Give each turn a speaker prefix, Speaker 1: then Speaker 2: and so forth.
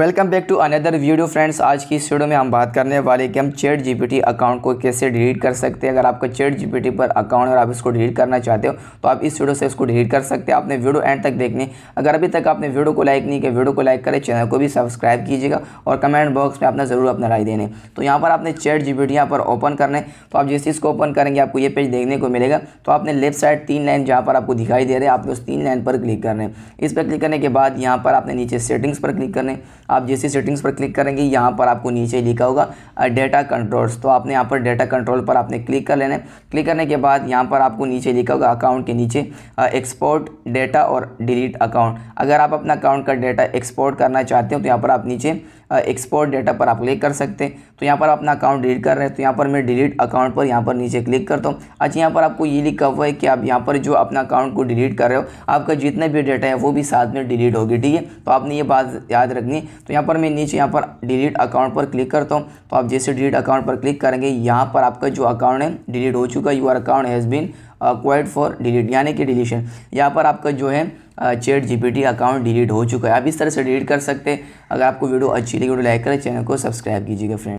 Speaker 1: welcome back to another video friends आज की इस वीडियो में हम बात करने वाले कि हम चैट जी अकाउंट को कैसे डिलीट कर सकते हैं अगर आपका चैट जी पर अकाउंट और आप इसको डिलीट करना चाहते हो तो आप इस वीडियो से इसको डिलीट कर सकते हैं आपने वीडियो एंड तक देखने अगर अभी तक आपने वीडियो को लाइक नहीं किया वीडियो को लाइक करें चैनल को भी सब्सक्राइब कीजिएगा और कमेंट बॉक्स में अपना ज़रूर अपना राय देने तो यहाँ पर आपने चैट जी पी पर ओपन करने तो आप जैसे इसको ओपन करेंगे आपको ये पेज देखने को मिलेगा तो आपने लेफ्ट साइड तीन लाइन जहाँ पर आपको दिखाई दे रहे हैं आपने उस तीन लाइन पर क्लिक करना है इस पर क्लिक करने के बाद यहाँ पर आपने नीचे सेटिंग्स पर क्लिक करने आप जैसे सेटिंग्स पर क्लिक करेंगे यहाँ पर आपको नीचे लिखा होगा डेटा कंट्रोल्स तो आपने यहाँ पर डेटा कंट्रोल पर आपने क्लिक कर लेना है क्लिक करने के बाद यहाँ पर आपको नीचे लिखा होगा अकाउंट के नीचे एक्सपोर्ट डेटा और डिलीट अकाउंट अगर आप अपना अकाउंट का डेटा एक्सपोर्ट करना चाहते हो तो यहाँ पर आप नीचे एक्सपोर्ट डेटा पर आप क्लिक कर सकते हैं तो यहाँ पर अपना अकाउंट डिलीट कर रहे हैं तो यहाँ पर मैं डिलीट अकाउंट पर यहाँ पर नीचे क्लिक करता हूँ अच्छा यहाँ पर आपको ये लिखा हुआ है कि आप यहाँ पर जो अपना अकाउंट को डिलीट कर रहे हो आपका जितना भी डेटा है वो भी साथ में डिलीट होगी ठीक है तो आपने ये बात याद रखनी तो यहाँ पर मैं नीचे यहाँ पर डिलीट अकाउंट पर क्लिक करता हूँ तो आप जैसे डिलीट अकाउंट पर क्लिक करेंगे यहाँ पर आपका जो अकाउंट है डिलीट हो चुका your account has been quite for delete यानी कि डिलीशन यहाँ पर आपका जो है चैट जीपीटी अकाउंट डिलीट हो चुका है आप इस तरह से डिलीट कर सकते हैं अगर आपको वीडियो अच्छी लगी वीडियो लाइक तो करें चैनल को सब्सक्राइब कीजिएगा फ्रेंड